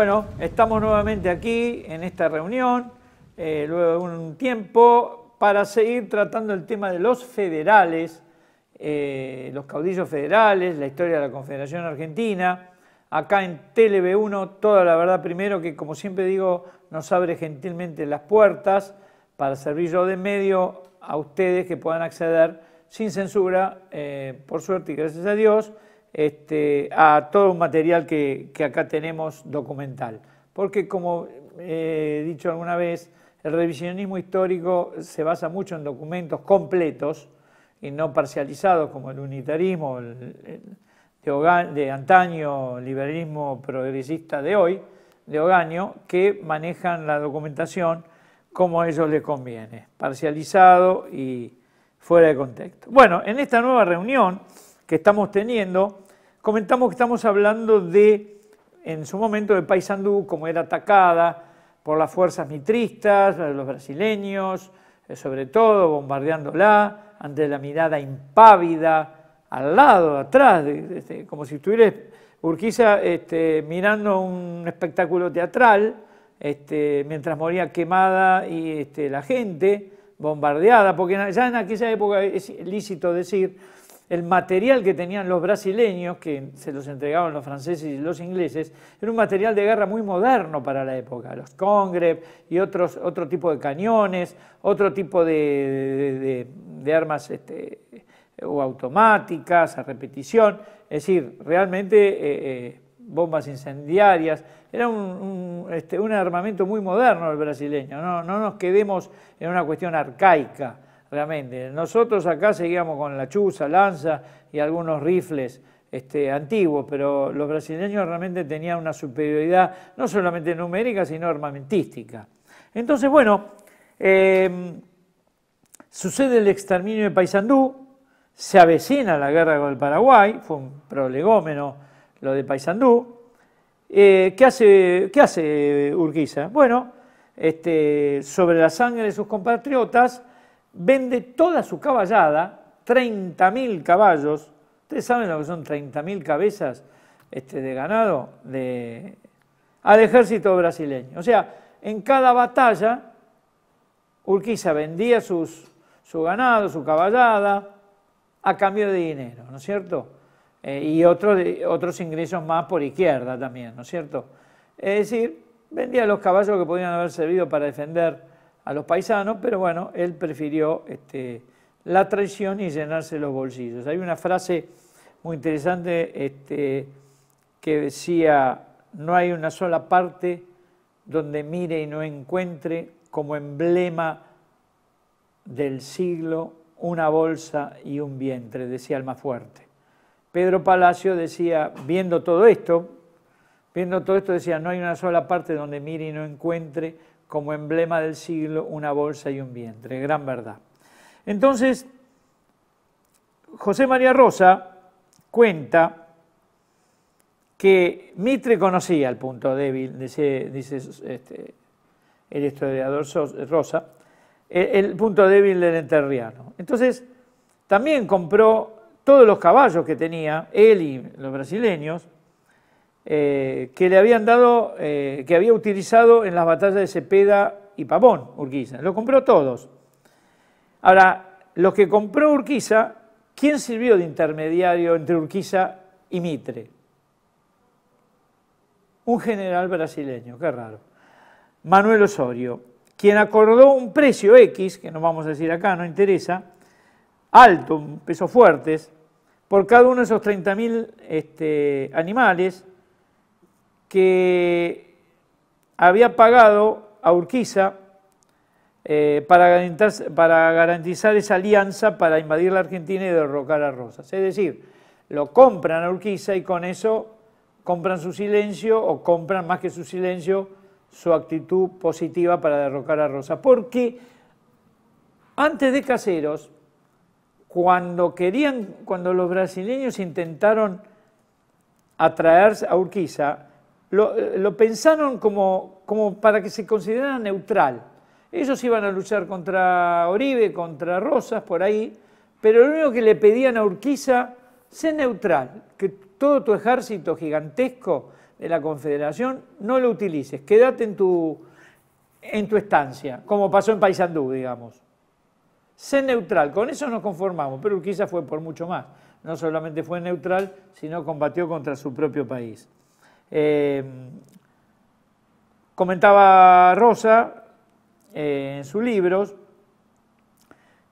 Bueno, estamos nuevamente aquí en esta reunión, eh, luego de un tiempo, para seguir tratando el tema de los federales, eh, los caudillos federales, la historia de la Confederación Argentina. Acá en TLB1, toda la verdad primero, que como siempre digo, nos abre gentilmente las puertas para servir yo de medio a ustedes que puedan acceder sin censura, eh, por suerte y gracias a Dios, este, a todo un material que, acá tenemos documental. Porque como eh, he dicho alguna vez, el revisionismo histórico se basa mucho en documentos completos y no parcializados como el unitarismo de, de, antaño, el liberalismo progresista de hoy, de Ogaño, que manejan la documentación como a ellos les conviene, parcializado y fuera de contexto. Bueno, en esta nueva reunión que estamos teniendo, comentamos que estamos hablando de, en su momento, de Paysandú, como era atacada por las fuerzas mitristas, los brasileños, eh, sobre todo bombardeándola ante la mirada impávida al lado, atrás, este, como si estuviera Urquiza este, mirando un espectáculo teatral, este, mientras moría quemada y la gente, bombardeada, porque ya en aquella época es lícito decir el material que tenían los brasileños, que se los entregaban los franceses y los ingleses, era un material de guerra muy moderno para la época, los Congrep y otros, otro tipo de cañones, otro tipo de, armas este, automáticas a repetición, es decir, realmente eh, eh, bombas incendiarias, era este, un, armamento muy moderno el brasileño, no, no nos quedemos en una cuestión arcaica realmente. Nosotros acá seguíamos con la chuza, lanza y algunos rifles este, antiguos, pero los brasileños realmente tenían una superioridad no solamente numérica, sino armamentística. Entonces, bueno, em, sucede el exterminio de Paysandú, se avecina la guerra con el Paraguay, fue un prolegómeno lo de Paysandú. Eh, ¿qué, hace, Urquiza? Bueno, este, sobre la sangre de sus compatriotas, vende toda su caballada, 30.000 caballos, ustedes saben lo que son 30.000 cabezas este, de ganado, de, al ejército brasileño. O sea, en cada batalla, Urquiza vendía sus, su ganado, su caballada, a cambio de dinero, ¿no es cierto? Eh, y otros ingresos más por izquierda también, ¿no es cierto? Es decir, vendía los caballos que podían haber servido para defender a los paisanos, pero bueno, él prefirió este, la traición y llenarse los bolsillos. Hay una frase muy interesante este, que decía, no hay una sola parte donde mire y no encuentre como emblema del siglo una bolsa y un vientre, decía el más fuerte. Pedro Palacio decía, viendo todo esto, viendo todo esto decía, no hay una sola parte donde mire y no encuentre como emblema del siglo una bolsa y un vientre, gran verdad. Entonces, José María Rosa cuenta que Mitre conocía el punto débil, dice, este, el historiador Rosa, el, el, punto débil del enterriano. Entonces, también compró todos los caballos que tenía, él y los brasileños, eh, que le habían dado, eh, que había utilizado en las batallas de Cepeda y Pavón, Urquiza. Lo compró todos. Ahora, los que compró Urquiza, ¿quién sirvió de intermediario entre Urquiza y Mitre? Un general brasileño, qué raro. Manuel Osorio, quien acordó un precio X, que no vamos a decir acá, no interesa, alto, pesos fuertes, por cada uno de esos 30.000 este, animales que había pagado a Urquiza eh, para, garantizar, esa alianza para invadir la Argentina y derrocar a Rosas. Es decir, lo compran a Urquiza y con eso compran su silencio o compran más que su silencio su actitud positiva para derrocar a Rosas. Porque antes de Caseros, cuando querían, cuando los brasileños intentaron atraer a Urquiza, eh, lo, pensaron como, para que se considerara neutral. Ellos iban a luchar contra Oribe, contra Rosas, por ahí, pero lo único que le pedían a Urquiza, sé neutral, que todo tu ejército gigantesco de la Confederación no lo utilices, quédate en tu, en tu estancia, como pasó en Paysandú, digamos. Sé neutral, con eso nos conformamos, pero Urquiza fue por mucho más. No solamente fue neutral, sino combatió contra su propio país. Eh, comentaba Rosa eh, en sus libros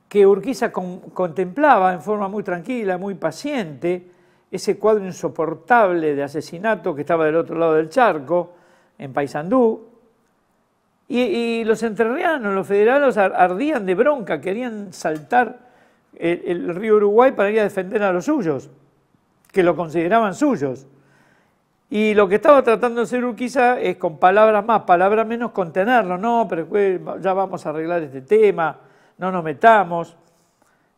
que Urquiza contemplaba en forma muy tranquila, muy paciente, ese cuadro insoportable de asesinato que estaba del otro lado del charco, en Paysandú, y, los entrerrianos, los federales ardían de bronca, querían saltar el río Uruguay para ir a defender a los suyos, que lo consideraban suyos. Y lo que estaba tratando de hacer Urquiza es con palabras más, palabras menos, contenerlo, no, pero eh, ya vamos a arreglar este tema, no nos metamos.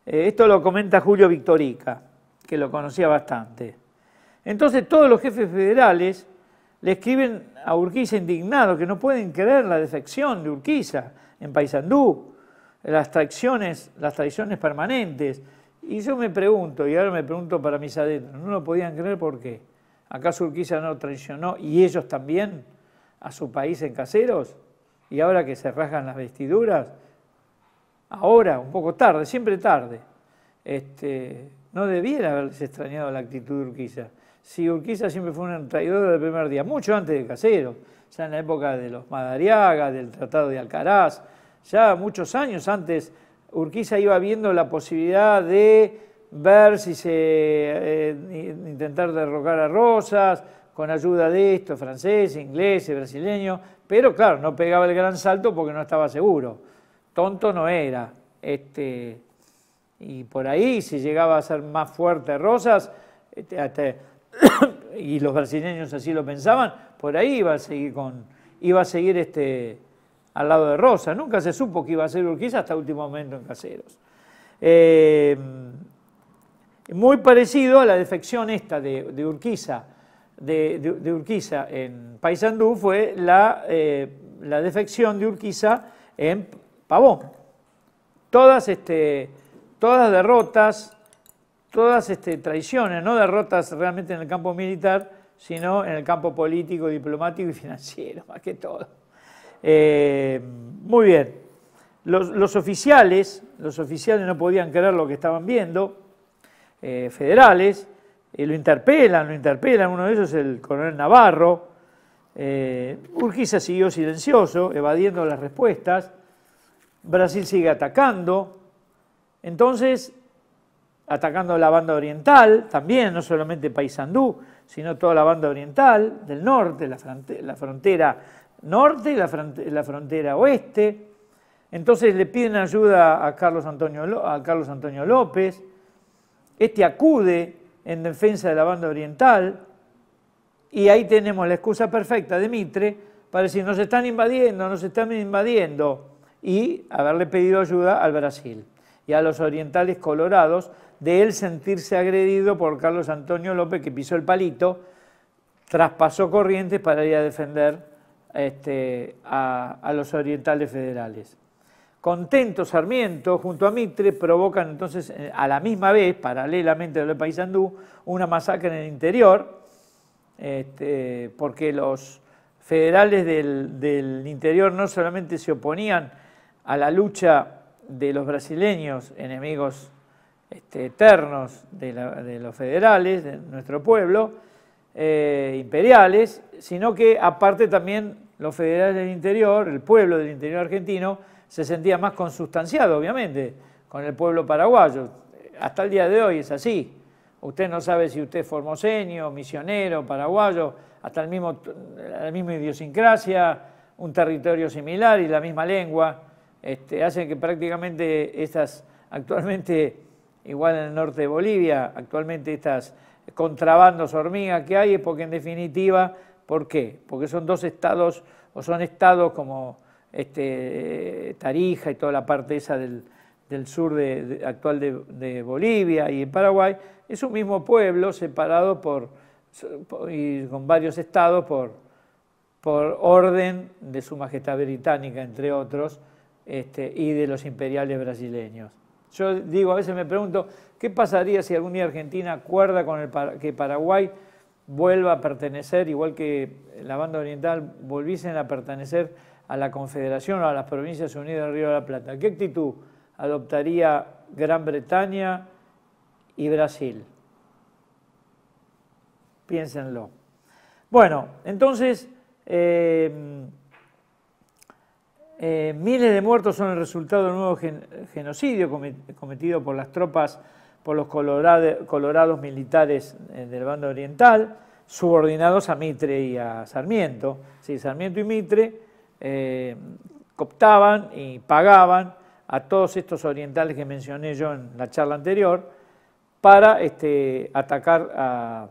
Eh, esto lo comenta Julio Victorica, que lo conocía bastante. Entonces todos los jefes federales le escriben a Urquiza indignado que no pueden creer la defección de Urquiza en Paysandú, las traiciones, las traiciones permanentes. Y yo me pregunto, y ahora me pregunto para mis adentros, no lo podían creer por qué. ¿Acaso Urquiza no traicionó y ellos también a su país en caseros? Y ahora que se rasgan las vestiduras, ahora, un poco tarde, siempre tarde, este, no debiera haberles extrañado la actitud de Urquiza. Si Urquiza siempre fue un traidor del primer día, mucho antes de Caseros, ya en la época de los Madariaga, del Tratado de Alcaraz, ya muchos años antes, Urquiza iba viendo la posibilidad de ver si se eh, intentar derrocar a Rosas con ayuda de estos franceses, ingleses, brasileños, pero claro, no pegaba el gran salto porque no estaba seguro. Tonto no era. Este, y por ahí, si llegaba a ser más fuerte Rosas, este, y los brasileños así lo pensaban, por ahí iba a seguir con, iba a seguir este, al lado de Rosas. Nunca se supo que iba a ser Urquiza hasta último momento en Caseros. Eh, muy parecido a la defección esta de, Urquiza, de, Urquiza en Paysandú fue eh, la, defección de Urquiza en Pavón. Todas, este, todas derrotas, todas este, traiciones, no derrotas realmente en el campo militar, sino en el campo político, diplomático y financiero, más que todo. Eh, muy bien. oficiales, los oficiales no podían creer lo que estaban viendo, eh, federales, lo interpelan, lo interpelan, uno de ellos es el coronel Navarro. Eh, Urquiza siguió silencioso, evadiendo las respuestas. Brasil sigue atacando. Entonces, atacando la banda oriental, también, no solamente Paysandú, sino toda la banda oriental del norte, la, frontera norte y la, frontera oeste. Entonces le piden ayuda a Carlos a Carlos Antonio López, este acude en defensa de la banda oriental y ahí tenemos la excusa perfecta de Mitre para decir nos están invadiendo, nos están invadiendo y haberle pedido ayuda al Brasil y a los orientales colorados de él sentirse agredido por Carlos Antonio López que pisó el palito, traspasó corrientes para ir a defender este, a los orientales federales. Contento Sarmiento junto a Mitre provocan entonces eh, a la misma vez, paralelamente a lo de Paysandú, una masacre en el interior, este, porque los federales del, interior no solamente se oponían a la lucha de los brasileños, enemigos este, eternos de, los federales, de nuestro pueblo, eh, imperiales, sino que aparte también los federales del interior, el pueblo del interior argentino, se sentía más consustanciado, obviamente, con el pueblo paraguayo. Hasta el día de hoy es así. Usted no sabe si usted es formoseño, misionero, paraguayo, hasta el mismo, la misma idiosincrasia, un territorio similar y la misma lengua, este, hacen que prácticamente estas, actualmente, igual en el norte de Bolivia, actualmente estas contrabandos hormigas que hay es porque en definitiva, ¿por qué? Porque son dos estados o son estados como este, Tarija y toda la parte esa del, sur actual de, Bolivia y Paraguay, es un mismo pueblo separado por, y con varios estados por, orden de Su Majestad Británica, entre otros, este, y de los imperiales brasileños. Yo digo, a veces me pregunto, ¿qué pasaría si algún día Argentina acuerda con que Paraguay vuelva a pertenecer, igual que la banda oriental, volviesen a pertenecer a la Confederación o a las Provincias Unidas del Río de la Plata? ¿Qué actitud adoptaría Gran Bretaña y Brasil? Piénsenlo. Bueno, entonces, eh, eh, miles de muertos son el resultado del nuevo genocidio cometido por las tropas, por los colorados militares eh, del bando oriental, subordinados a Mitre y a Sarmiento. Sí, Sarmiento y Mitre eh, cooptaban y pagaban a todos estos orientales que mencioné yo en la charla anterior para este, atacar a,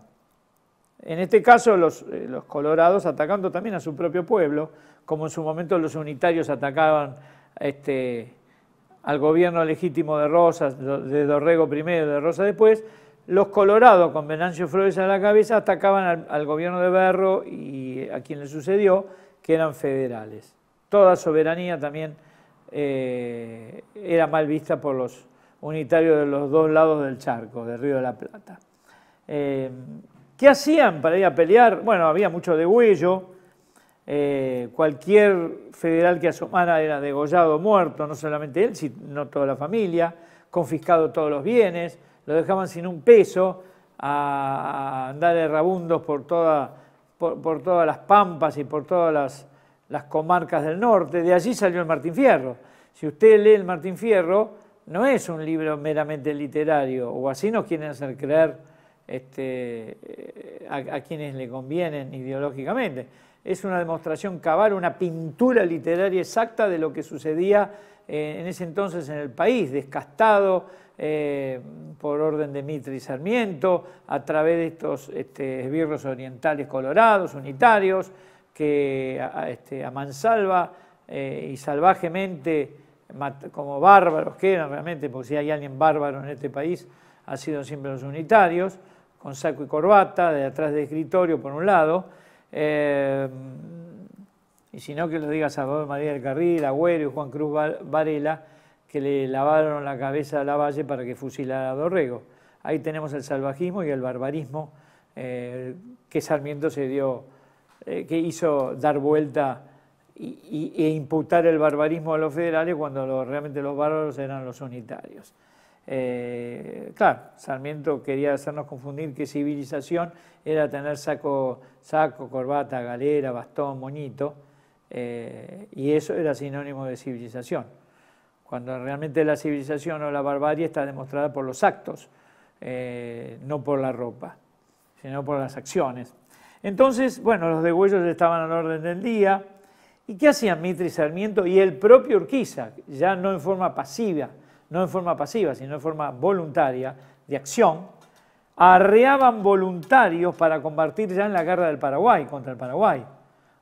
en este caso los, eh, los colorados atacando también a su propio pueblo, como en su momento los unitarios atacaban este, al gobierno legítimo de Rosas, de Dorrego primero, y de Rosa después, los colorados con Venancio Flores a la cabeza atacaban al gobierno de Berro y eh, a quien le sucedió, eran federales. Toda soberanía también eh, era mal vista por los unitarios de los dos lados del charco, del Río de la Plata. Eh, ¿Qué hacían para ir a pelear? Bueno, había mucho degüello, eh, cualquier federal que asomara era degollado muerto, no solamente él, sino toda la familia, confiscado todos los bienes, lo dejaban sin un peso a andar errabundos por toda por, todas las pampas y por todas las, comarcas del norte. De allí salió el Martín Fierro. Si usted lee el Martín Fierro, no es un libro meramente literario, o así nos quieren hacer creer este, eh, a, a quienes le convienen ideológicamente es una demostración cabal, una pintura literaria exacta de lo que sucedía eh, en ese entonces en el país, descastado, eh, por orden de Mitri Sarmiento, a través de estos este, esbirros orientales colorados, unitarios, que a, este, mansalva eh, y salvajemente, como bárbaros que eran realmente, porque si hay alguien bárbaro en este país, han sido siempre los unitarios, con saco y corbata, de atrás de escritorio por un lado, eh, y si no que lo diga a Salvador María del Carril, Agüero y Juan Cruz Varela, que le lavaron la cabeza a la valle para que fusilara a Dorrego. Ahí tenemos el salvajismo y el barbarismo eh, que Sarmiento se dio, eh, que hizo dar vuelta y, e imputar el barbarismo a los federales cuando realmente los bárbaros eran los unitarios. Eh, claro, Sarmiento quería hacernos confundir que civilización era tener saco, saco corbata, galera, bastón, moñito, y eso era sinónimo de civilización cuando realmente la civilización o la barbarie está demostrada por los actos, eh, no por la ropa, sino por las acciones. Entonces, bueno, los degüellos estaban al orden del día. ¿Y qué hacían Mitre Sarmiento y el propio Urquiza? Ya no en forma pasiva, no en forma pasiva, sino en forma voluntaria, de acción, arreaban voluntarios para combatir ya en la guerra del Paraguay, contra el Paraguay.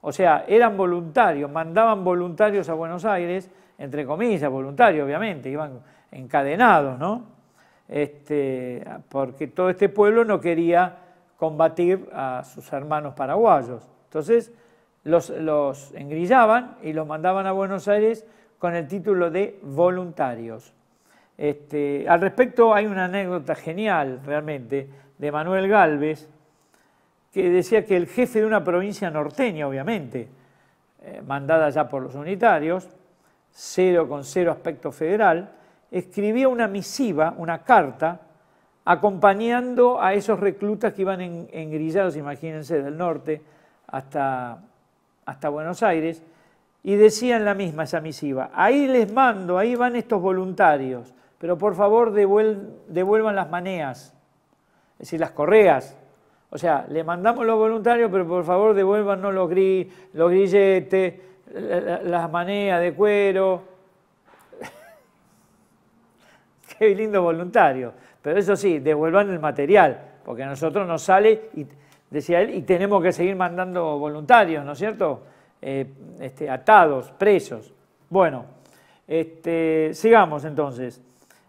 O sea, eran voluntarios, mandaban voluntarios a Buenos Aires entre comillas, voluntarios, obviamente, iban encadenados, ¿no? Este, porque todo este pueblo no quería combatir a sus hermanos paraguayos. Entonces los, engrillaban y los mandaban a Buenos Aires con el título de voluntarios. Este, al respecto hay una anécdota genial realmente de Manuel Galvez, que decía que el jefe de una provincia norteña, obviamente, eh, mandada ya por los unitarios, cero con cero aspecto federal, escribía una misiva, una carta, acompañando a esos reclutas que iban en engrillados, imagínense, del norte hasta, hasta Buenos Aires, y decían la misma esa misiva, ahí les mando, ahí van estos voluntarios, pero por favor devuelvan las maneas, es decir, las correas. O sea, le mandamos los voluntarios, pero por favor devuélvanos los, los grilletes, las la maneas de cuero. Qué lindo voluntario. Pero eso sí, devuelvan el material, porque a nosotros nos sale, y, decía él, y tenemos que seguir mandando voluntarios, ¿no es cierto? Eh, este, atados, presos. Bueno, este, sigamos entonces.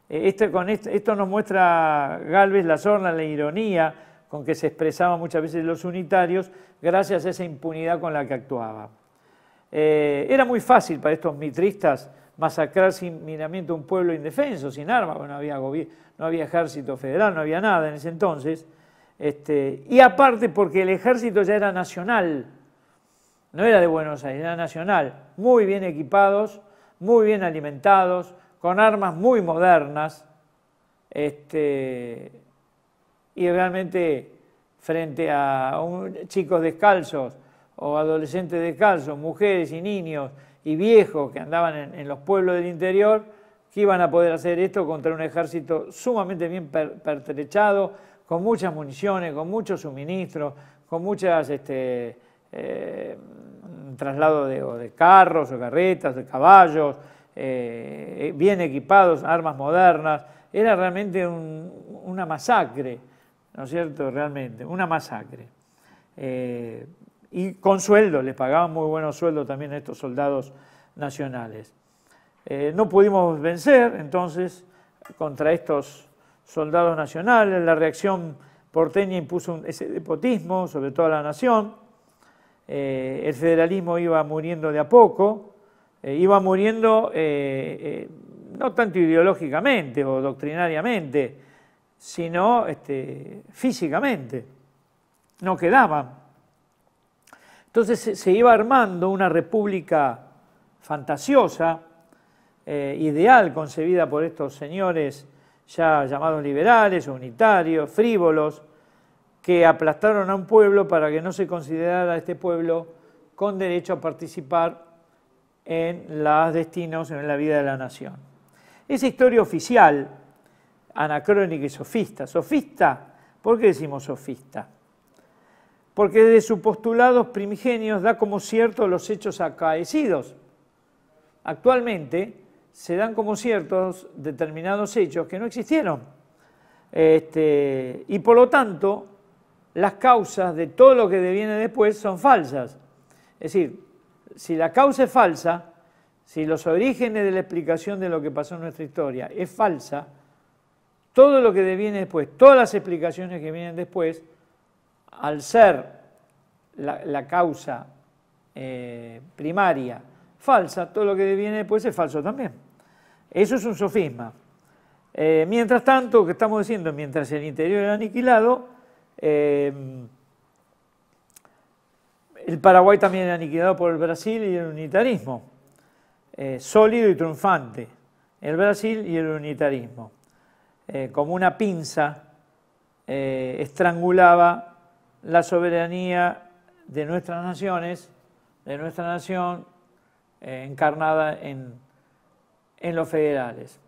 Eh, este, esto, nos muestra Galvez la sorna, la ironía con que se expresaban muchas veces los unitarios gracias a esa impunidad con la que actuaba. Eh, era muy fácil para estos mitristas masacrar sin miramiento un pueblo indefenso, sin armas, no había, no había ejército federal, no había nada en ese entonces. Este, y aparte porque el ejército ya era nacional, no era de Buenos Aires, era nacional, muy bien equipados, muy bien alimentados, con armas muy modernas, este, y realmente frente a un, chicos descalzos, o adolescentes descalzos, mujeres y niños y viejos que andaban en, los pueblos del interior, que iban a poder hacer esto contra un ejército sumamente bien pertrechado, con muchas municiones, con muchos suministros, con muchas este, eh, de, de, carros o carretas, de caballos, eh, eh, bien equipados, armas modernas. Era realmente una masacre, ¿no es cierto? Realmente, una masacre y con sueldo, les pagaban muy buenos sueldos también a estos soldados nacionales. Eh, no pudimos vencer entonces contra estos soldados nacionales, la reacción porteña impuso ese despotismo sobre toda la nación, eh, el federalismo iba muriendo de a poco, eh, iba muriendo no tanto ideológicamente o doctrinariamente, sino este, físicamente. No quedaba entonces se iba armando una república fantasiosa, eh, ideal, concebida por estos señores ya llamados liberales, unitarios, frívolos, que aplastaron a un pueblo para que no se considerara este pueblo con derecho a participar en los destinos, en la vida de la nación. Esa historia oficial, anacrónica y sofista, sofista, ¿por qué decimos sofista? porque de sus postulados primigenios da como ciertos los hechos acaecidos. Actualmente se dan como ciertos determinados hechos que no existieron. Este, y por lo tanto, las causas de todo lo que deviene después son falsas. Es decir, si la causa es falsa, si los orígenes de la explicación de lo que pasó en nuestra historia es falsa, todo lo que deviene después, todas las explicaciones que vienen después, al ser la, causa eh, primaria falsa, todo lo que viene después es falso también. Eso es un sofisma. Eh, mientras tanto, que estamos diciendo, mientras el interior era aniquilado, eh, el Paraguay también era aniquilado por el Brasil y el unitarismo, sólido y triunfante, el Brasil y el unitarismo. como una pinza estrangulaba la soberanía de nuestras naciones, de nuestra nación, eh, encarnada en, los federales.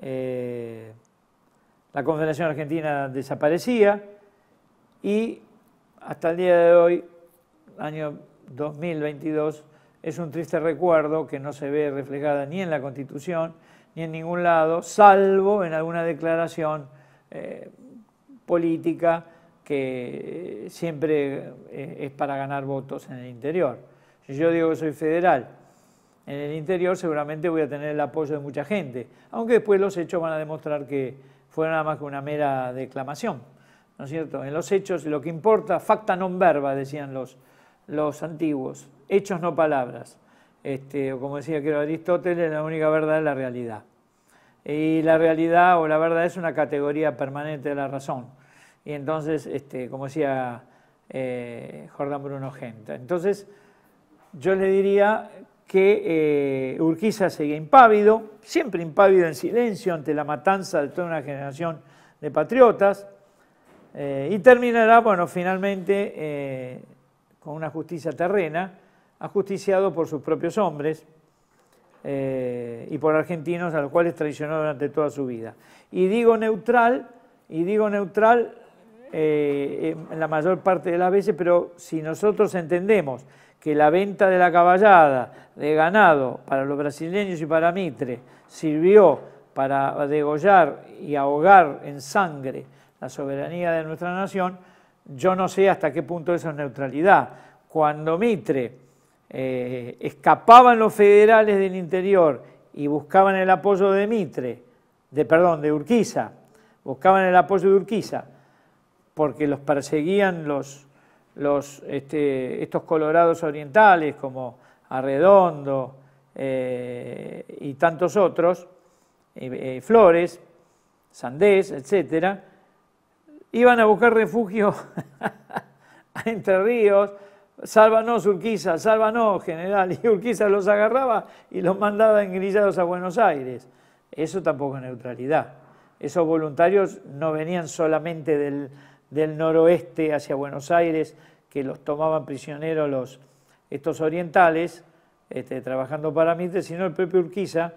Eh, la Confederación Argentina desaparecía y hasta el día de hoy, año 2022, es un triste recuerdo que no se ve reflejada ni en la Constitución ni en ningún lado, salvo en alguna declaración eh, política que eh, siempre eh, es para ganar votos en el interior. Si yo digo que soy federal, en el interior seguramente voy a tener el apoyo de mucha gente, aunque después los hechos van a demostrar que fue nada más que una mera declamación, ¿no es cierto? En los hechos lo que importa, facta non verba, decían los, los antiguos, hechos no palabras. Este, o como decía Aristóteles, la única verdad es la realidad. Y la realidad o la verdad es una categoría permanente de la razón. Y entonces, este, como decía eh, Jordán Bruno Genta. Entonces, yo le diría que eh, Urquiza seguía impávido, siempre impávido en silencio ante la matanza de toda una generación de patriotas, eh, y terminará, bueno, finalmente con una justicia terrena, ajusticiado por sus propios hombres y por argentinos a los cuales traicionó durante toda su vida. Y digo neutral, y digo neutral eh, la mayor parte de las veces, pero si nosotros entendemos que la venta de la caballada de ganado para los brasileños y para Mitre sirvió para degollar y ahogar en sangre la soberanía de nuestra nación, yo no sé hasta qué punto eso es neutralidad. Cuando Mitre eh, escapaban los federales del interior y buscaban el apoyo de Mitre, de, perdón, de Urquiza, buscaban el apoyo de Urquiza, porque los perseguían los, este, estos colorados orientales como Arredondo eh, y tantos otros, eh, eh, Flores, Sandés, etc., iban a buscar refugio Entre Ríos, sálvanos Urquiza, sálvanos general, y Urquiza los agarraba y los mandaba engrillados a Buenos Aires. Eso tampoco es neutralidad. Esos voluntarios no venían solamente del, del noroeste hacia Buenos Aires, que los tomaban prisioneros los, estos orientales, este, trabajando para Mitre, sino el propio Urquiza,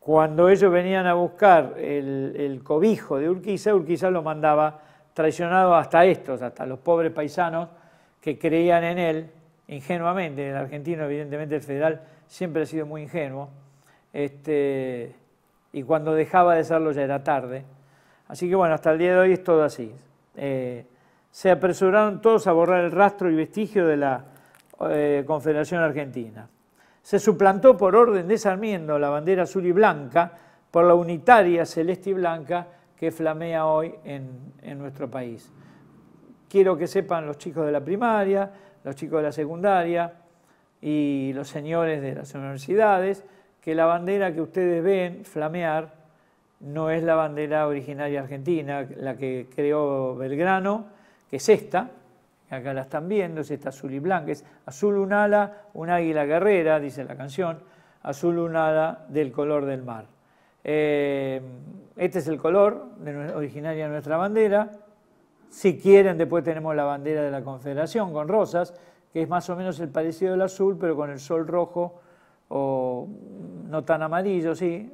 cuando ellos venían a buscar el, cobijo de Urquiza, Urquiza lo mandaba traicionado hasta estos, hasta los pobres paisanos que creían en él ingenuamente. El argentino, evidentemente, el federal siempre ha sido muy ingenuo. Este, y cuando dejaba de serlo ya era tarde. Así que bueno, hasta el día de hoy es todo así. Eh, se apresuraron todos a borrar el rastro y vestigio de la eh, Confederación Argentina. Se suplantó por orden de Sarmiento la bandera azul y blanca por la unitaria celeste y blanca que flamea hoy en nuestro país. Quiero que sepan los chicos de la primaria, los chicos de la secundaria y los señores de las universidades que la bandera que ustedes ven flamear no es la bandera originaria argentina, la que creó Belgrano, que es esta, acá la están viendo, es esta azul y blanca, es azul un ala, un águila guerrera, dice la canción, azul un ala del color del mar. Eh, este es el color de, originaria de nuestra bandera. Si quieren, después tenemos la bandera de la Confederación con rosas, que es más o menos el parecido del azul, pero con el sol rojo, o no tan amarillo, sí,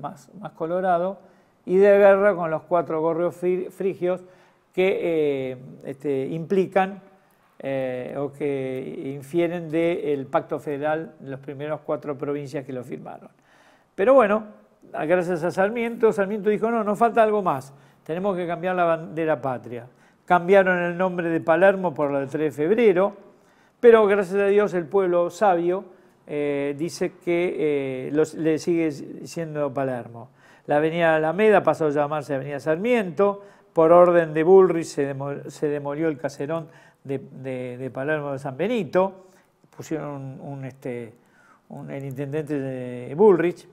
más, colorado, y de guerra con los cuatro gorrios frigios que eh, este, implican eh, o que infieren del pacto federal en las primeras cuatro provincias que lo firmaron. Pero bueno, gracias a Sarmiento, Sarmiento dijo, no, nos falta algo más, tenemos que cambiar la bandera patria. Cambiaron el nombre de Palermo por la de 3 de febrero, pero gracias a Dios el pueblo sabio eh, dice que eh, le sigue siendo Palermo. La avenida Alameda pasó a llamarse Avenida Sarmiento, por orden de Bullrich se, demolió el caserón de, Palermo de San Benito, pusieron un, este, el intendente de Bullrich,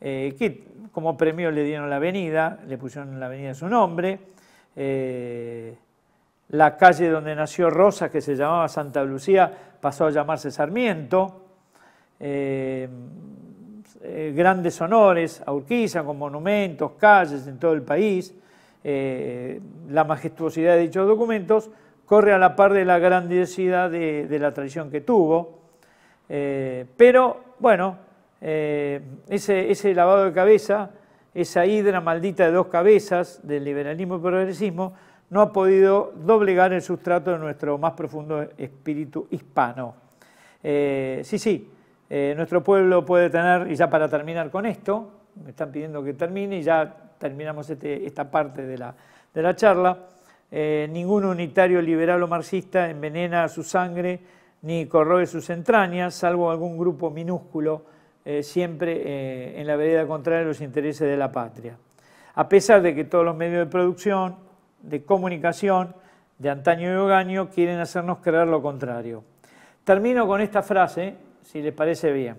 eh, que como premio le dieron la avenida, le pusieron la avenida su nombre, la calle donde nació Rosa, que se llamaba Santa Lucía, pasó a llamarse Sarmiento, eh, eh, grandes honores a Urquiza con monumentos, calles en todo el país. Eh, la majestuosidad de dichos documentos corre a la par de la grandiosidad de, la tradición que tuvo. pero bueno, ese, lavado de cabeza, esa hidra maldita de dos cabezas del liberalismo y progresismo, no ha podido doblegar el sustrato de nuestro más profundo espíritu hispano. sí, sí, eh, nuestro pueblo puede tener, y ya para terminar con esto, me están pidiendo que termine y ya terminamos este, esta parte de la, charla, eh, ningún unitario liberal o marxista envenena su sangre ni corroe sus entrañas, salvo algún grupo minúsculo, eh, siempre en la vereda contraria a los intereses de la patria. A pesar de que todos los medios de producción, de comunicación, de antaño y ogaño, quieren hacernos creer lo contrario. Termino con esta frase si les parece bien.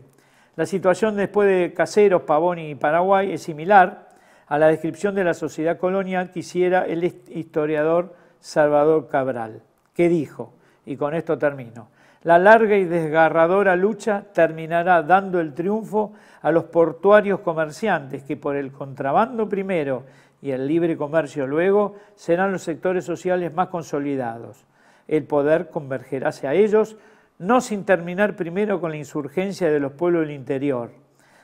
La situación después de Caseros, Pavón y Paraguay es similar a la descripción de la sociedad colonial que hiciera el historiador Salvador Cabral, ¿Qué dijo, y con esto termino, la larga y desgarradora lucha terminará dando el triunfo a los portuarios comerciantes que por el contrabando primero y el libre comercio luego serán los sectores sociales más consolidados. El poder convergerá hacia ellos no sin terminar primero con la insurgencia de los pueblos del interior.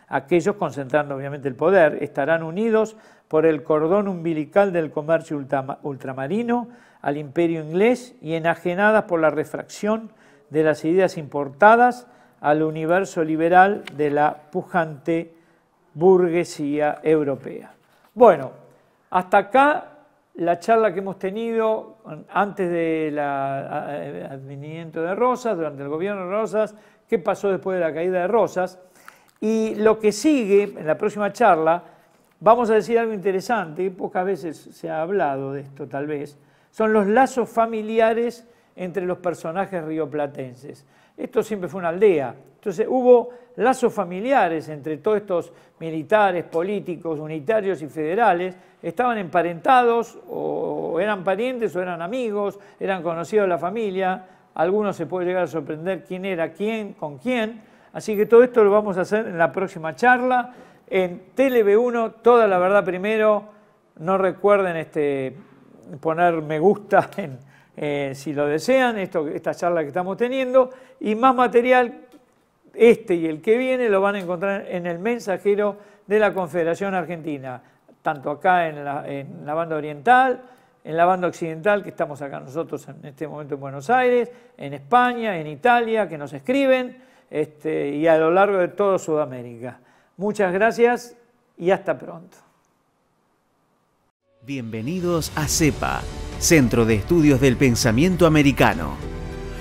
Aquellos, concentrando obviamente el poder, estarán unidos por el cordón umbilical del comercio ultramarino al imperio inglés y enajenadas por la refracción de las ideas importadas al universo liberal de la pujante burguesía europea. Bueno, hasta acá la charla que hemos tenido antes del advenimiento de Rosas, durante el gobierno de Rosas, qué pasó después de la caída de Rosas. Y lo que sigue en la próxima charla, vamos a decir algo interesante, pocas veces se ha hablado de esto tal vez, son los lazos familiares entre los personajes rioplatenses. Esto siempre fue una aldea, entonces hubo lazos familiares entre todos estos militares, políticos, unitarios y federales, estaban emparentados o eran parientes o eran amigos, eran conocidos de la familia, algunos se puede llegar a sorprender quién era quién, con quién, así que todo esto lo vamos a hacer en la próxima charla, en TLB1, toda la verdad primero, no recuerden este, poner me gusta eh, si lo desean, esto, esta charla que estamos teniendo, y más material este y el que viene lo van a encontrar en el mensajero de la Confederación Argentina, tanto acá en la, banda oriental, en la banda occidental, que estamos acá nosotros en este momento en Buenos Aires, en España, en Italia, que nos escriben, este, y a lo largo de toda Sudamérica. Muchas gracias y hasta pronto. Bienvenidos a CEPA, Centro de Estudios del Pensamiento Americano.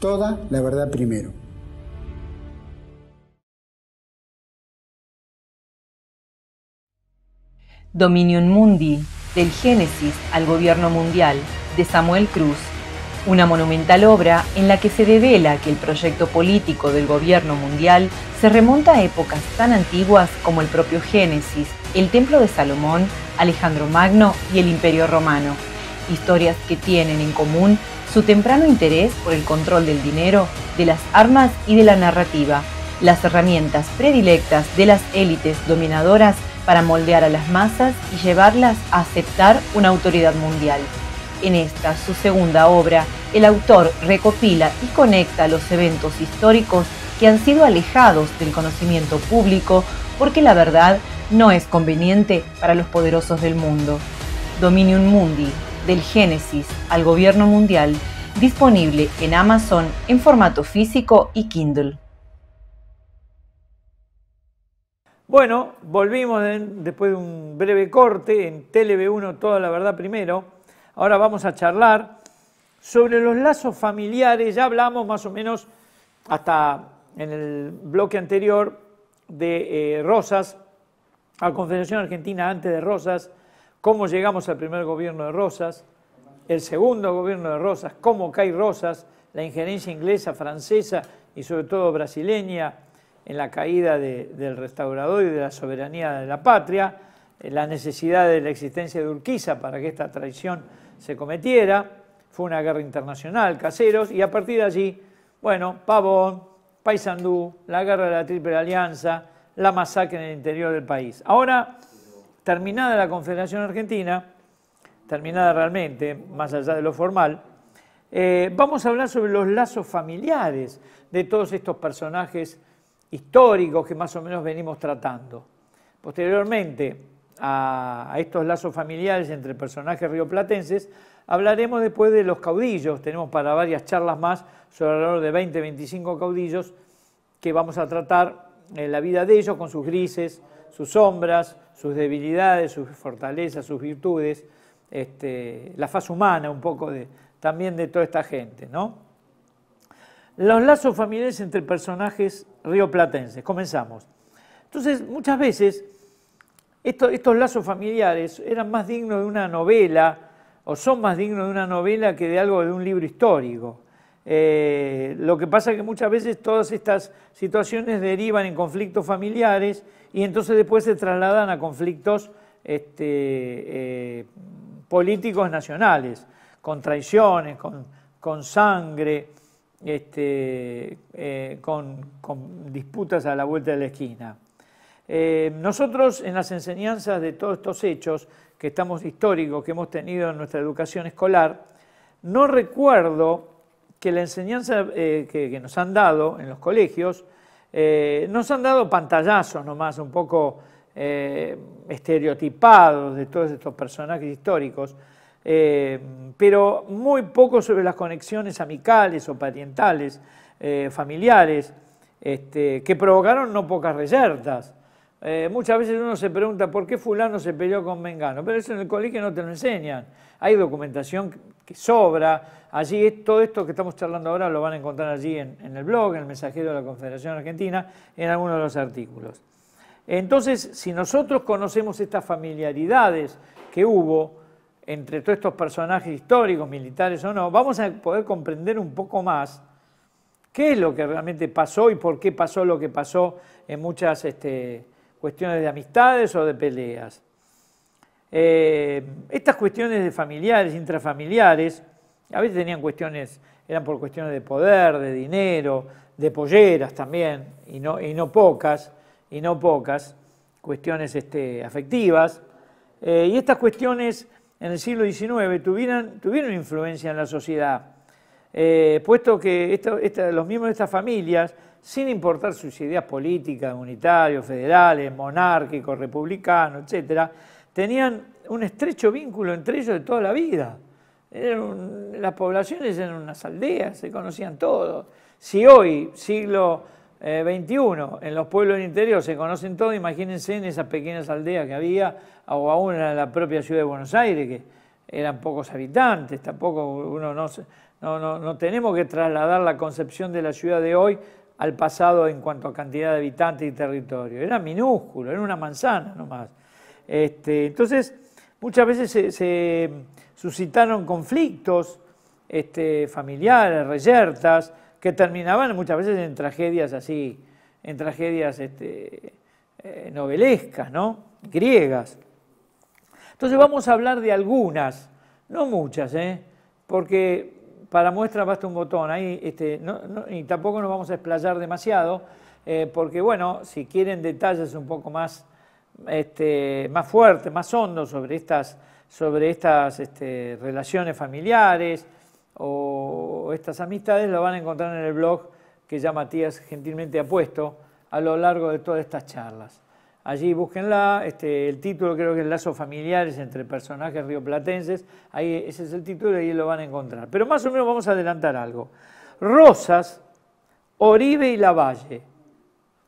toda la verdad primero. Dominion Mundi, del Génesis al Gobierno Mundial, de Samuel Cruz, una monumental obra en la que se devela que el proyecto político del Gobierno Mundial se remonta a épocas tan antiguas como el propio Génesis, el Templo de Salomón, Alejandro Magno y el Imperio Romano, historias que tienen en común su temprano interés por el control del dinero, de las armas y de la narrativa, las herramientas predilectas de las élites dominadoras para moldear a las masas y llevarlas a aceptar una autoridad mundial. En esta, su segunda obra, el autor recopila y conecta los eventos históricos que han sido alejados del conocimiento público porque la verdad no es conveniente para los poderosos del mundo. Dominium Mundi, del Génesis al gobierno mundial, disponible en Amazon en formato físico y Kindle. Bueno, volvimos después de un breve corte en TLB1 Toda la Verdad Primero. Ahora vamos a charlar sobre los lazos familiares. Ya hablamos más o menos hasta en el bloque anterior de eh, Rosas, a Confederación Argentina antes de Rosas, cómo llegamos al primer gobierno de Rosas, el segundo gobierno de Rosas, cómo cae Rosas, la injerencia inglesa, francesa y sobre todo brasileña en la caída del restaurador y de la soberanía de la patria, eh, la necesidad de la existencia de Urquiza para que esta traición se cometiera, fue una guerra internacional, caseros, y a partir de allí, bueno, Pavón, Paysandú, la guerra de la Triple Alianza, la masacre en el interior del país. Ahora terminada la Confederación Argentina, terminada realmente, más allá de lo formal, eh, vamos a hablar sobre los lazos familiares de todos estos personajes históricos que más o menos venimos tratando. Posteriormente a, estos lazos familiares entre personajes rioplatenses, hablaremos después de los caudillos. Tenemos para varias charlas más sobre alrededor de 20, 25 caudillos que vamos a tratar en la vida de ellos con sus grises, sus sombras, sus debilidades, sus fortalezas, sus virtudes, este, la faz humana un poco también de toda esta gente, ¿no? Los lazos familiares entre personajes rioplatenses. Comenzamos. Entonces, muchas veces estos lazos familiares eran más dignos de una novela o son más dignos de una novela que de algo de un libro histórico. Eh, lo que pasa es que muchas veces todas estas situaciones derivan en conflictos familiares y entonces después se trasladan a conflictos este, eh, políticos nacionales, con traiciones, con, sangre, este, eh, con, con, disputas a la vuelta de la esquina. nosotros en las enseñanzas de todos estos hechos que estamos históricos, que hemos tenido en nuestra educación escolar, no recuerdo que la enseñanza eh, que, nos han dado en los colegios, eh, nos han dado pantallazos nomás, un poco eh, estereotipados de todos estos personajes históricos, pero muy poco sobre las conexiones amicales o parientales, familiares, este, que provocaron no pocas reyertas. muchas veces uno se pregunta por qué fulano se peleó con Mengano, pero eso en el colegio no te lo enseñan. Hay documentación que sobra, allí todo esto que estamos charlando ahora lo van a encontrar allí en, el blog, en el mensajero de la Confederación Argentina, en algunos de los artículos. Entonces, si nosotros conocemos estas familiaridades que hubo entre todos estos personajes históricos, militares o no, vamos a poder comprender un poco más qué es lo que realmente pasó y por qué pasó lo que pasó en muchas este, cuestiones de amistades o de peleas. Eh, estas cuestiones de familiares, intrafamiliares, a veces tenían cuestiones, eran por cuestiones de poder, de dinero, de polleras también, y no, y no pocas, y no pocas, cuestiones este, afectivas. Eh, y estas cuestiones en el siglo XIX tuvieron, tuvieron influencia en la sociedad, eh, puesto que los miembros de estas familias, sin importar sus ideas políticas, unitarios, federales, monárquicos, republicanos, etc., tenían un estrecho vínculo entre ellos de toda la vida las poblaciones eran unas aldeas, se conocían todos. Si hoy, siglo XXI, eh, en los pueblos del interior se conocen todos, imagínense en esas pequeñas aldeas que había, o aún en la propia ciudad de Buenos Aires, que eran pocos habitantes, tampoco uno no, no, no, tenemos que trasladar la concepción de la ciudad de hoy al pasado en cuanto a cantidad de habitantes y territorio. Era minúsculo, era una manzana nomás. Este, entonces, muchas veces se suscitaron conflictos este, familiares, reyertas, que terminaban muchas veces en tragedias así, en tragedias este, eh, novelescas, ¿no? Griegas. Entonces vamos a hablar de algunas, no muchas, ¿eh? porque para muestra basta un botón, ahí este, y tampoco nos vamos a explayar demasiado, eh, porque bueno, si quieren detalles un poco más, este, más fuertes, más hondos sobre estas sobre estas este, relaciones familiares o estas amistades, lo van a encontrar en el blog que ya Matías gentilmente ha puesto a lo largo de todas estas charlas. Allí búsquenla, este, el título creo que es Lazos familiares entre personajes rioplatenses, ahí, ese es el título y ahí lo van a encontrar. Pero más o menos vamos a adelantar algo. Rosas, Oribe y Lavalle.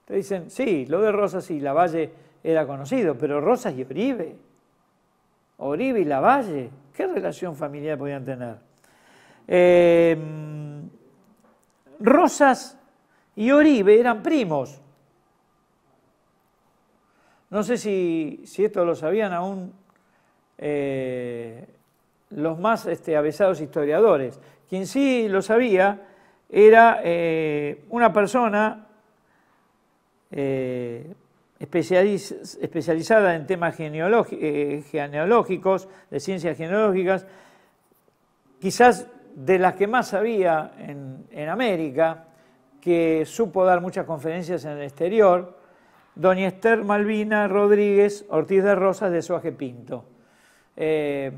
Te dicen, sí, lo de Rosas y Lavalle era conocido, pero Rosas y Oribe. Oribe y Lavalle, ¿qué relación familiar podían tener? Eh, mm, Rosas y Oribe eran primos. No sé si, esto lo sabían aún eh, los más este, avesados historiadores. Quien sí lo sabía era eh, una persona especializada en temas eh, genealógicos, de ciencias genealógicas, quizás de las que más había en, América, que supo dar muchas conferencias en el exterior, doña Esther Malvina Rodríguez Ortiz de Rosas de Suaje Pinto. Eh,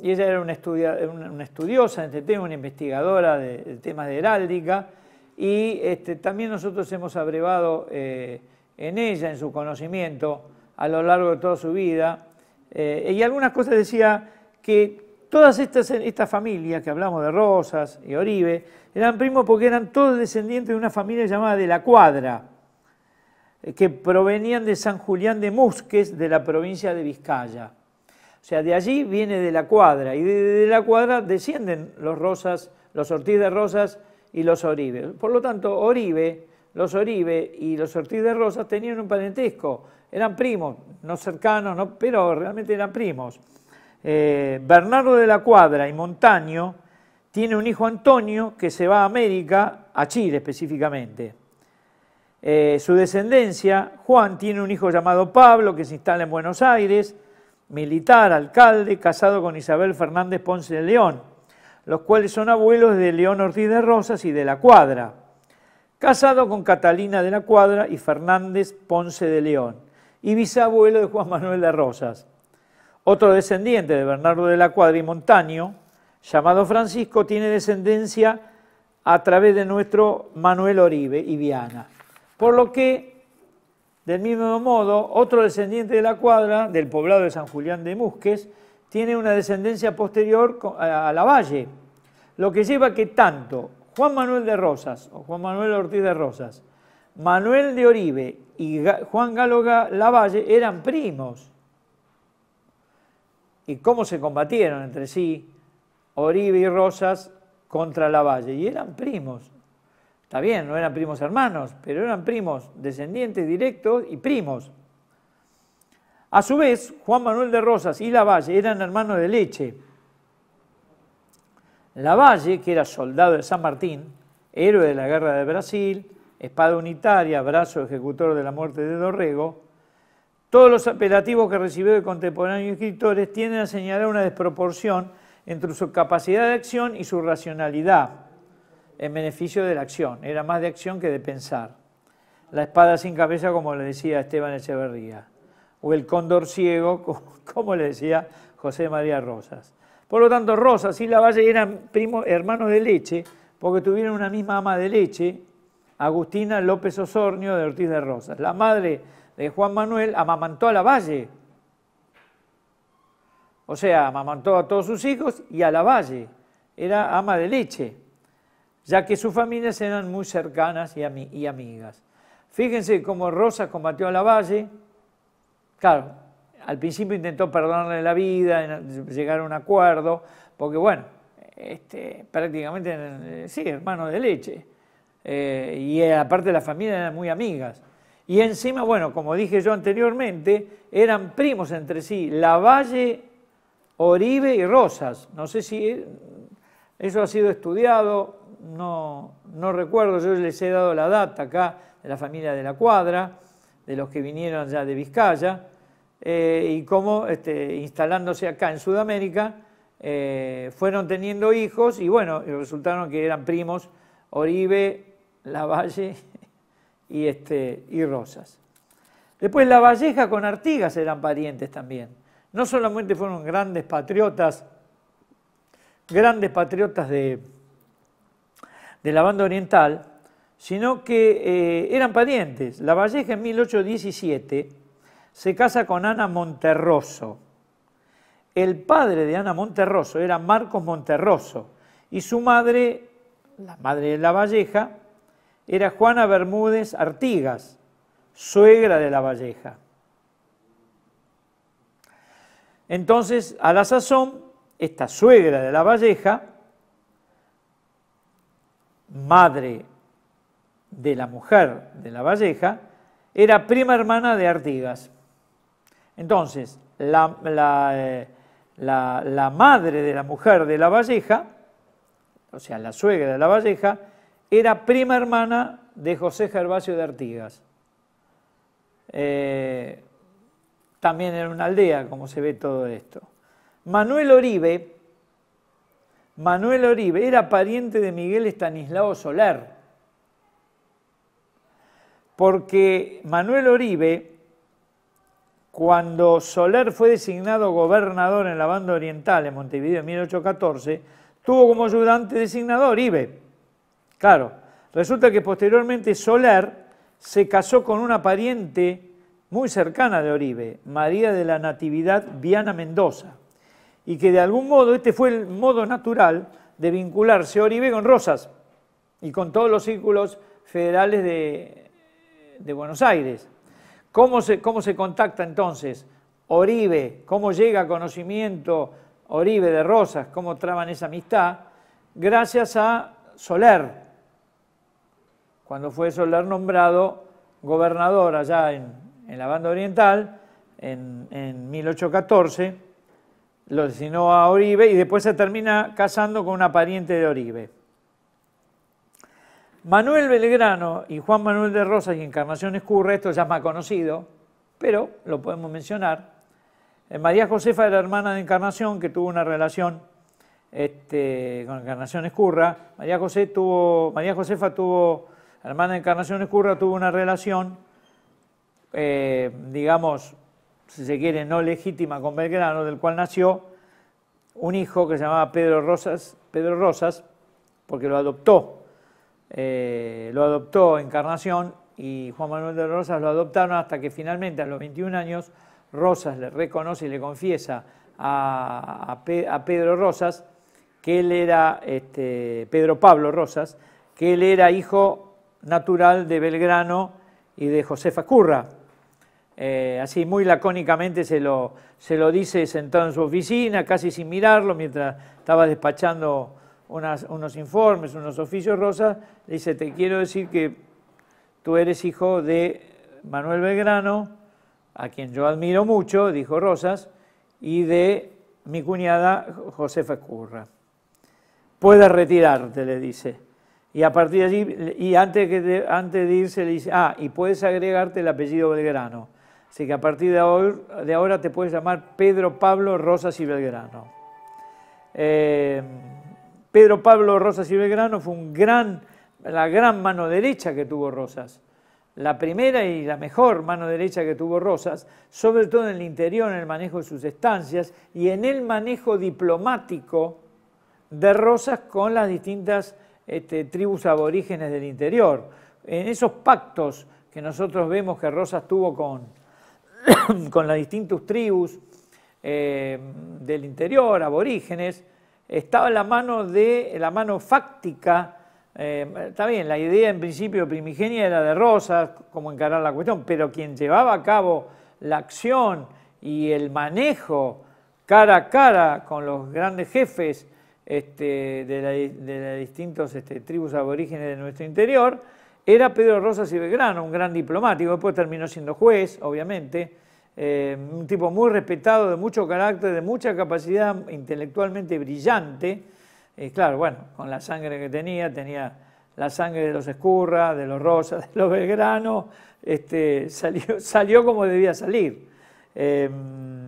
y ella era una, una, estudiosa en este tema, una investigadora de, temas de heráldica, y este, también nosotros hemos abrevado eh, en ella, en su conocimiento, a lo largo de toda su vida. Eh, y algunas cosas decía que todas estas, familias que hablamos de Rosas y Oribe eran primos porque eran todos descendientes de una familia llamada de la Cuadra, eh, que provenían de San Julián de Musques, de la provincia de Vizcaya. O sea, de allí viene de la Cuadra, y de la Cuadra descienden los Rosas, los Ortiz de Rosas y los Oribe. Por lo tanto, Oribe los Oribe y los Ortiz de Rosas tenían un parentesco, eran primos, no cercanos, pero realmente eran primos. Eh, Bernardo de la Cuadra y Montaño tiene un hijo Antonio que se va a América, a Chile específicamente. Eh, su descendencia, Juan, tiene un hijo llamado Pablo que se instala en Buenos Aires, militar, alcalde, casado con Isabel Fernández Ponce de León, los cuales son abuelos de León Ortiz de Rosas y de la Cuadra casado con Catalina de la Cuadra y Fernández Ponce de León, y bisabuelo de Juan Manuel de Rosas. Otro descendiente de Bernardo de la Cuadra y Montaño, llamado Francisco, tiene descendencia a través de nuestro Manuel Oribe y Viana. Por lo que, del mismo modo, otro descendiente de la Cuadra, del poblado de San Julián de Musques, tiene una descendencia posterior a la Valle, lo que lleva que tanto Juan Manuel de Rosas o Juan Manuel Ortiz de Rosas, Manuel de Oribe y Juan Galo Lavalle eran primos. ¿Y cómo se combatieron entre sí Oribe y Rosas contra Lavalle? Y eran primos. Está bien, no eran primos hermanos, pero eran primos, descendientes directos y primos. A su vez, Juan Manuel de Rosas y Lavalle eran hermanos de leche Lavalle, que era soldado de San Martín, héroe de la Guerra de Brasil, espada unitaria, brazo ejecutor de la muerte de Dorrego, todos los apelativos que recibió de contemporáneos escritores tienden a señalar una desproporción entre su capacidad de acción y su racionalidad, en beneficio de la acción. Era más de acción que de pensar. La espada sin cabeza, como le decía Esteban Echeverría, o el cóndor ciego, como le decía José María Rosas. Por lo tanto, Rosas y Lavalle eran primo hermanos de leche, porque tuvieron una misma ama de leche, Agustina López Osornio de Ortiz de Rosas. La madre de Juan Manuel amamantó a Lavalle. O sea, amamantó a todos sus hijos y a Lavalle. Era ama de leche, ya que sus familias eran muy cercanas y, amigas. Fíjense cómo Rosas combatió a Lavalle. Claro, al principio intentó perdonarle la vida, llegar a un acuerdo, porque bueno, este, prácticamente, eh, sí, hermano de leche. Eh, y eh, aparte la familia eran muy amigas. Y encima, bueno, como dije yo anteriormente, eran primos entre sí, Lavalle, Oribe y Rosas. No sé si eso ha sido estudiado, no, no recuerdo, yo les he dado la data acá de la familia de la cuadra, de los que vinieron ya de Vizcaya. Eh, y cómo este, instalándose acá en Sudamérica eh, fueron teniendo hijos y bueno, resultaron que eran primos Oribe, Lavalle y, este, y Rosas. Después Lavalleja con Artigas eran parientes también. No solamente fueron grandes patriotas, grandes patriotas de, la banda oriental, sino que eh, eran parientes. La en 1817 se casa con Ana Monterroso. El padre de Ana Monterroso era Marcos Monterroso y su madre, la madre de la Valleja, era Juana Bermúdez Artigas, suegra de la Valleja. Entonces, a la sazón, esta suegra de la Valleja, madre de la mujer de la Valleja, era prima hermana de Artigas. Entonces, eh, la, madre de la mujer de la Valleja, o sea, la suegra de la Valleja, era prima hermana de José Gervasio de Artigas. Eh, también era una aldea, como se ve todo esto. Manuel Oribe, Manuel Oribe era pariente de Miguel Estanislao Soler, porque Manuel Oribe cuando Soler fue designado gobernador en la banda oriental en Montevideo en 1814, tuvo como ayudante designado Oribe. Claro, resulta que posteriormente Soler se casó con una pariente muy cercana de Oribe, María de la Natividad Viana Mendoza, y que de algún modo este fue el modo natural de vincularse Oribe con Rosas y con todos los círculos federales de, de Buenos Aires. ¿Cómo se, contacta entonces Oribe? ¿Cómo llega a conocimiento Oribe de Rosas? ¿Cómo traban esa amistad? Gracias a Soler, cuando fue Soler nombrado gobernador allá en, en la banda oriental, en, en 1814, lo designó a Oribe y después se termina casando con una pariente de Oribe. Manuel Belgrano y Juan Manuel de Rosas y Encarnación Escurra, esto ya es más conocido, pero lo podemos mencionar. Eh, María Josefa era hermana de Encarnación, que tuvo una relación este, con Encarnación Escurra. María, tuvo, María Josefa tuvo, hermana de Encarnación Escurra, tuvo una relación, eh, digamos, si se quiere, no legítima con Belgrano, del cual nació un hijo que se llamaba Pedro Rosas, Pedro Rosas porque lo adoptó eh, lo adoptó Encarnación y Juan Manuel de Rosas lo adoptaron hasta que finalmente a los 21 años Rosas le reconoce y le confiesa a, Pedro Rosas que él era, este, Pedro Pablo Rosas, que él era hijo natural de Belgrano y de Josefa Curra. Eh, así muy lacónicamente se lo, se lo dice sentado en su oficina, casi sin mirarlo, mientras estaba despachando unos informes, unos oficios rosas, le dice, te quiero decir que tú eres hijo de Manuel Belgrano, a quien yo admiro mucho, dijo Rosas, y de mi cuñada Josefa Curra. Puedes retirarte, le dice. Y a partir de allí, y antes, antes de irse, le dice, ah, y puedes agregarte el apellido Belgrano. Así que a partir de ahora, de ahora te puedes llamar Pedro Pablo Rosas y Belgrano. Eh, Pedro Pablo Rosas y Belgrano fue la gran mano derecha que tuvo Rosas. La primera y la mejor mano derecha que tuvo Rosas, sobre todo en el interior, en el manejo de sus estancias y en el manejo diplomático de Rosas con las distintas este, tribus aborígenes del interior. En esos pactos que nosotros vemos que Rosas tuvo con, las distintas tribus eh, del interior, aborígenes, estaba en la mano de la mano fáctica. Eh, está bien, la idea en principio primigenia era de Rosas, cómo encarar la cuestión, pero quien llevaba a cabo la acción y el manejo cara a cara con los grandes jefes este, de, las distintas este, tribus aborígenes de nuestro interior, era Pedro Rosas y Belgrano, un gran diplomático, después terminó siendo juez, obviamente, eh, un tipo muy respetado, de mucho carácter, de mucha capacidad intelectualmente brillante. claro, bueno, con la sangre que tenía, tenía la sangre de los Escurra, de los Rosas, de los Belgrano, este, salió, salió como debía salir. Eh,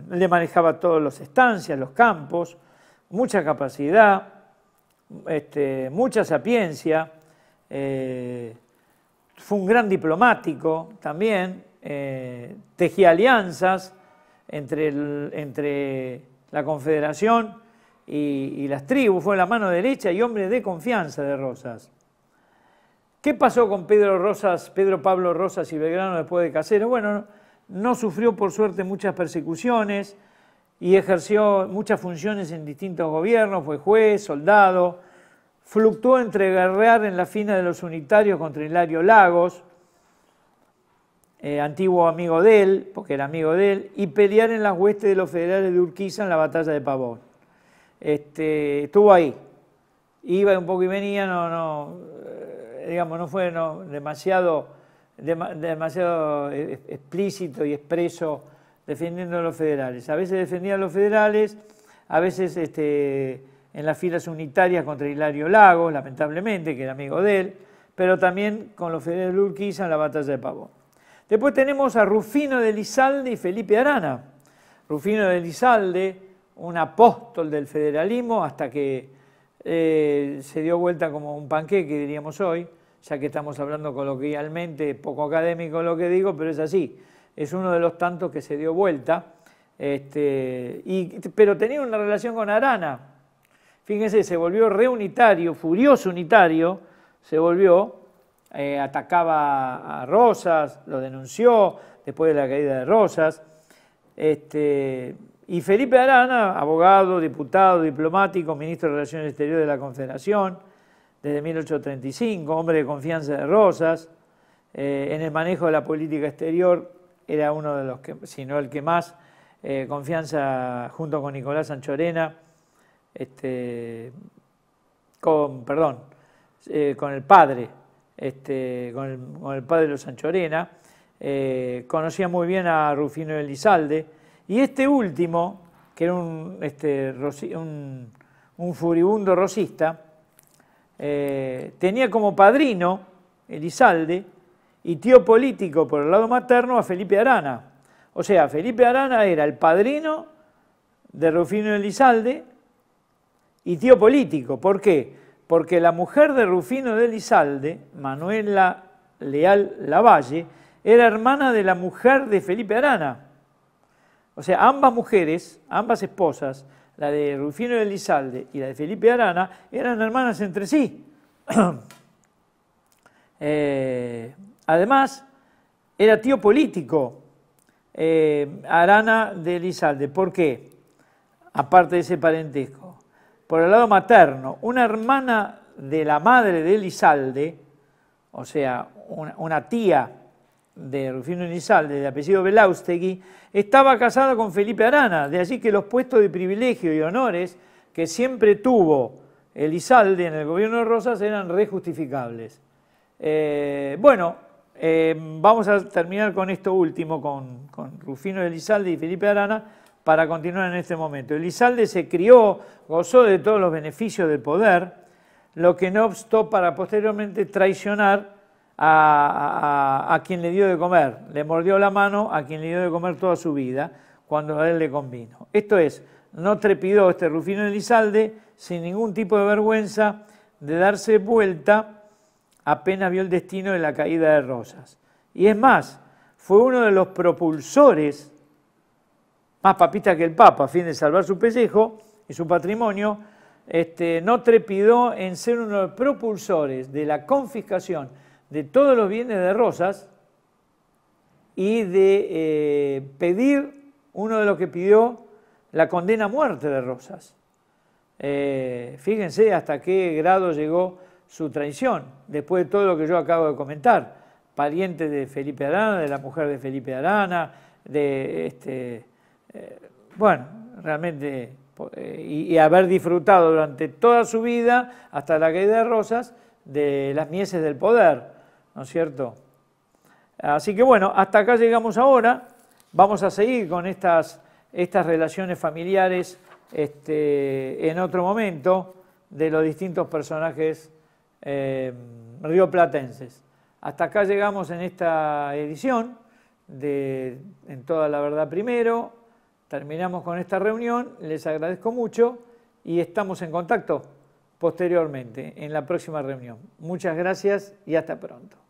le manejaba todas las estancias, los campos, mucha capacidad, este, mucha sapiencia, eh, fue un gran diplomático también, eh, tejía alianzas entre, entre la Confederación y, las tribus, fue la mano derecha y hombre de confianza de Rosas. ¿Qué pasó con Pedro Rosas, Pedro Pablo Rosas y Belgrano después de Casero? Bueno, no sufrió por suerte muchas persecuciones y ejerció muchas funciones en distintos gobiernos, fue juez, soldado, fluctuó entre guerrear en la fina de los unitarios contra Hilario Lagos, eh, antiguo amigo de él, porque era amigo de él, y pelear en las huestes de los federales de Urquiza en la batalla de Pavón. Este, estuvo ahí, iba un poco y venía, no, no, eh, digamos, no fue demasiado, demasiado eh, explícito y expreso defendiendo a los federales. A veces defendía a los federales, a veces este, en las filas unitarias contra Hilario Lagos, lamentablemente, que era amigo de él, pero también con los federales de Urquiza en la batalla de Pavón. Después tenemos a Rufino de Lizalde y Felipe Arana. Rufino de Lizalde, un apóstol del federalismo hasta que eh, se dio vuelta como un panqueque, diríamos hoy, ya que estamos hablando coloquialmente, poco académico lo que digo, pero es así. Es uno de los tantos que se dio vuelta, este, pero tenía una relación con Arana. Fíjense, se volvió reunitario, furioso unitario, se volvió, eh, atacaba a Rosas, lo denunció después de la caída de Rosas. Este, y Felipe Arana, abogado, diputado, diplomático, ministro de Relaciones Exteriores de la Confederación, desde 1835, hombre de confianza de Rosas, eh, en el manejo de la política exterior era uno de los que, si no el que más, eh, confianza junto con Nicolás Sanchorena, este, con, perdón, con el padre este, con, el, padre de los Sanchorena, eh, conocía muy bien a Rufino Elizalde, y este último, que era un, este, furibundo rosista, eh, tenía como padrino Elizalde y tío político por el lado materno a Felipe Arana. O sea, Felipe Arana era el padrino de Rufino Elizalde y tío político. ¿Por qué? porque la mujer de Rufino de Elizalde, Manuela Leal Lavalle, era hermana de la mujer de Felipe Arana. O sea, ambas mujeres, ambas esposas, la de Rufino de Elizalde y la de Felipe Arana, eran hermanas entre sí. Eh, además, era tío político eh, Arana de Elizalde. ¿Por qué? Aparte de ese parentesco por el lado materno, una hermana de la madre de Elizalde, o sea, una, tía de Rufino Elizalde, de apellido Belaustegui, estaba casada con Felipe Arana, de allí que los puestos de privilegio y honores que siempre tuvo Elizalde en el gobierno de Rosas eran rejustificables. Eh, bueno, eh, vamos a terminar con esto último, con Rufino Elizalde y Felipe Arana, para continuar en este momento. Elizalde se crió, gozó de todos los beneficios del poder, lo que no obstó para posteriormente traicionar a, quien le dio de comer. Le mordió la mano a quien le dio de comer toda su vida cuando a él le convino. Esto es, no trepidó este Rufino Elizalde sin ningún tipo de vergüenza de darse vuelta apenas vio el destino de la caída de Rosas. Y es más, fue uno de los propulsores más papista que el Papa, a fin de salvar su pellejo y su patrimonio, este, no trepidó en ser uno de los propulsores de la confiscación de todos los bienes de Rosas y de eh, pedir, uno de los que pidió, la condena a muerte de Rosas. Eh, fíjense hasta qué grado llegó su traición, después de todo lo que yo acabo de comentar. Pariente de Felipe Arana, de la mujer de Felipe Arana, de este, eh, bueno, realmente, eh, y, haber disfrutado durante toda su vida, hasta la caída de Rosas, de las mieses del poder, ¿no es cierto? Así que bueno, hasta acá llegamos ahora, vamos a seguir con estas, estas relaciones familiares este, en otro momento de los distintos personajes eh, rioplatenses. Hasta acá llegamos en esta edición de En toda la verdad primero, terminamos con esta reunión, les agradezco mucho y estamos en contacto posteriormente en la próxima reunión. Muchas gracias y hasta pronto.